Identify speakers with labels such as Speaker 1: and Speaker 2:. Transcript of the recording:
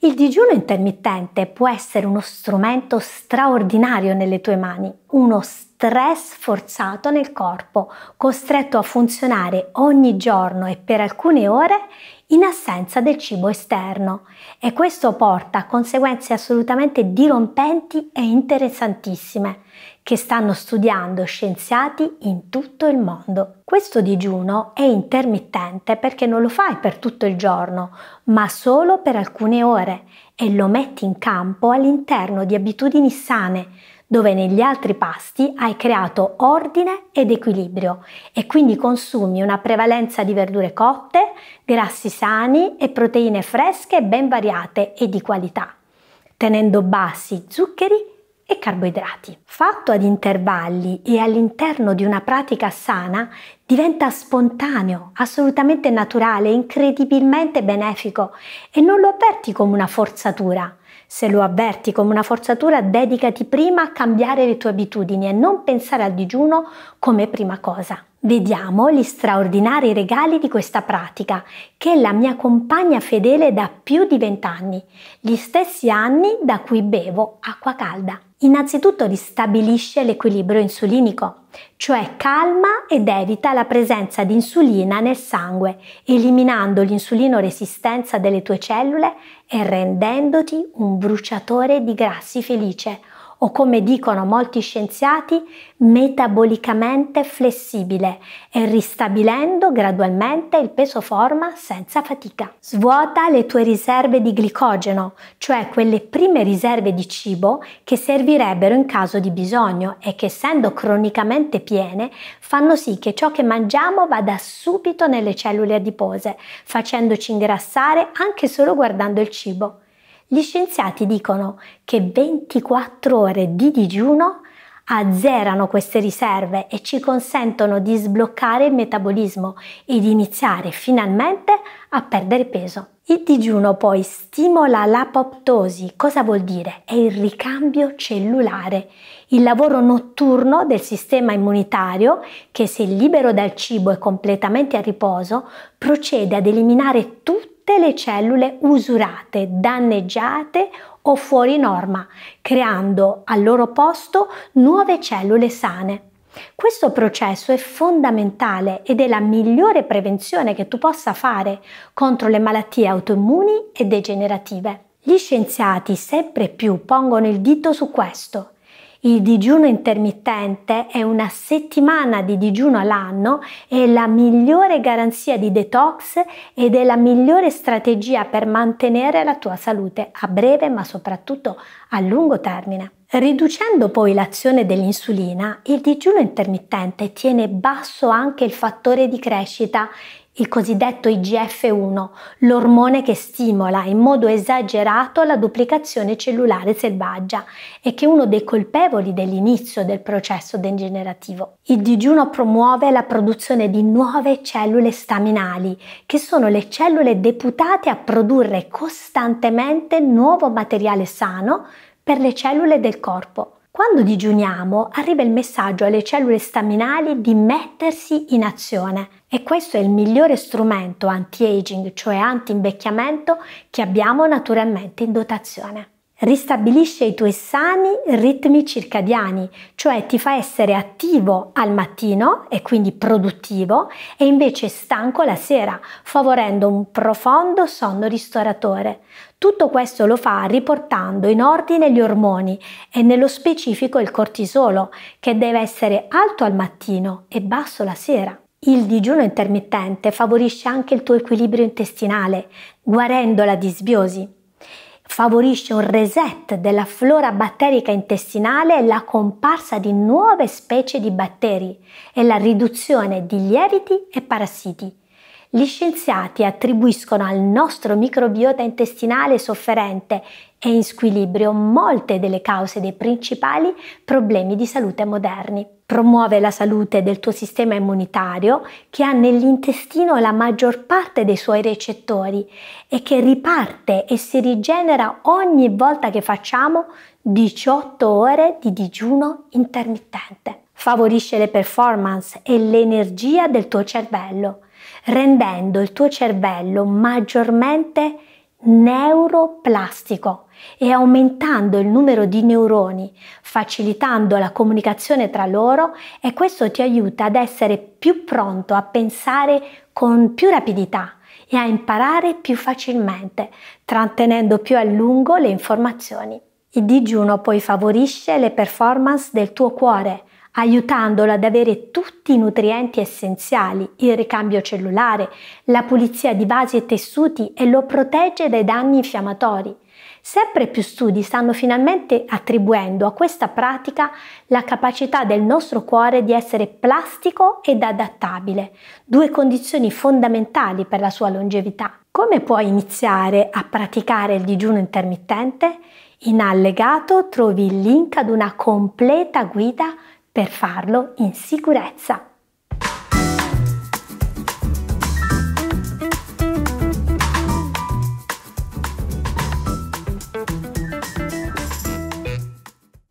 Speaker 1: Il digiuno intermittente può essere uno strumento straordinario nelle tue mani, uno stress forzato nel corpo, costretto a funzionare ogni giorno e per alcune ore in assenza del cibo esterno e questo porta a conseguenze assolutamente dirompenti e interessantissime che stanno studiando scienziati in tutto il mondo. Questo digiuno è intermittente perché non lo fai per tutto il giorno, ma solo per alcune ore e lo metti in campo all'interno di abitudini sane, dove negli altri pasti hai creato ordine ed equilibrio e quindi consumi una prevalenza di verdure cotte, grassi sani e proteine fresche ben variate e di qualità, tenendo bassi zuccheri e e carboidrati. Fatto ad intervalli e all'interno di una pratica sana, diventa spontaneo, assolutamente naturale, incredibilmente benefico e non lo avverti come una forzatura. Se lo avverti come una forzatura, dedicati prima a cambiare le tue abitudini e non pensare al digiuno come prima cosa. Vediamo gli straordinari regali di questa pratica, che è la mia compagna fedele da più di vent'anni, gli stessi anni da cui bevo acqua calda. Innanzitutto ristabilisce l'equilibrio insulinico, cioè calma ed evita la presenza di insulina nel sangue, eliminando l'insulino resistenza delle tue cellule e rendendoti un bruciatore di grassi felice, o come dicono molti scienziati, metabolicamente flessibile e ristabilendo gradualmente il peso forma senza fatica. Svuota le tue riserve di glicogeno, cioè quelle prime riserve di cibo che servirebbero in caso di bisogno e che essendo cronicamente piene fanno sì che ciò che mangiamo vada subito nelle cellule adipose, facendoci ingrassare anche solo guardando il cibo. Gli scienziati dicono che 24 ore di digiuno azzerano queste riserve e ci consentono di sbloccare il metabolismo e di iniziare finalmente a perdere peso. Il digiuno poi stimola l'apoptosi, cosa vuol dire? È il ricambio cellulare, il lavoro notturno del sistema immunitario che se libero dal cibo e completamente a riposo procede ad eliminare tutti tutte le cellule usurate, danneggiate o fuori norma, creando al loro posto nuove cellule sane. Questo processo è fondamentale ed è la migliore prevenzione che tu possa fare contro le malattie autoimmuni e degenerative. Gli scienziati sempre più pongono il dito su questo il digiuno intermittente è una settimana di digiuno all'anno, è la migliore garanzia di detox ed è la migliore strategia per mantenere la tua salute a breve ma soprattutto a lungo termine. Riducendo poi l'azione dell'insulina, il digiuno intermittente tiene basso anche il fattore di crescita il cosiddetto IGF-1, l'ormone che stimola in modo esagerato la duplicazione cellulare selvaggia e che è uno dei colpevoli dell'inizio del processo degenerativo. Il digiuno promuove la produzione di nuove cellule staminali, che sono le cellule deputate a produrre costantemente nuovo materiale sano per le cellule del corpo quando digiuniamo arriva il messaggio alle cellule staminali di mettersi in azione e questo è il migliore strumento anti-aging, cioè anti-invecchiamento, che abbiamo naturalmente in dotazione. Ristabilisce i tuoi sani ritmi circadiani, cioè ti fa essere attivo al mattino e quindi produttivo e invece stanco la sera, favorendo un profondo sonno ristoratore. Tutto questo lo fa riportando in ordine gli ormoni e nello specifico il cortisolo, che deve essere alto al mattino e basso la sera. Il digiuno intermittente favorisce anche il tuo equilibrio intestinale, guarendo la disbiosi favorisce un reset della flora batterica intestinale e la comparsa di nuove specie di batteri e la riduzione di lieviti e parassiti. Gli scienziati attribuiscono al nostro microbiota intestinale sofferente e in squilibrio molte delle cause dei principali problemi di salute moderni. Promuove la salute del tuo sistema immunitario che ha nell'intestino la maggior parte dei suoi recettori e che riparte e si rigenera ogni volta che facciamo 18 ore di digiuno intermittente. Favorisce le performance e l'energia del tuo cervello rendendo il tuo cervello maggiormente neuroplastico e aumentando il numero di neuroni, facilitando la comunicazione tra loro e questo ti aiuta ad essere più pronto a pensare con più rapidità e a imparare più facilmente, trattenendo più a lungo le informazioni. Il digiuno poi favorisce le performance del tuo cuore, aiutandolo ad avere tutti i nutrienti essenziali, il ricambio cellulare, la pulizia di vasi e tessuti e lo protegge dai danni infiammatori. Sempre più studi stanno finalmente attribuendo a questa pratica la capacità del nostro cuore di essere plastico ed adattabile, due condizioni fondamentali per la sua longevità. Come puoi iniziare a praticare il digiuno intermittente? In allegato trovi il link ad una completa guida per farlo in sicurezza.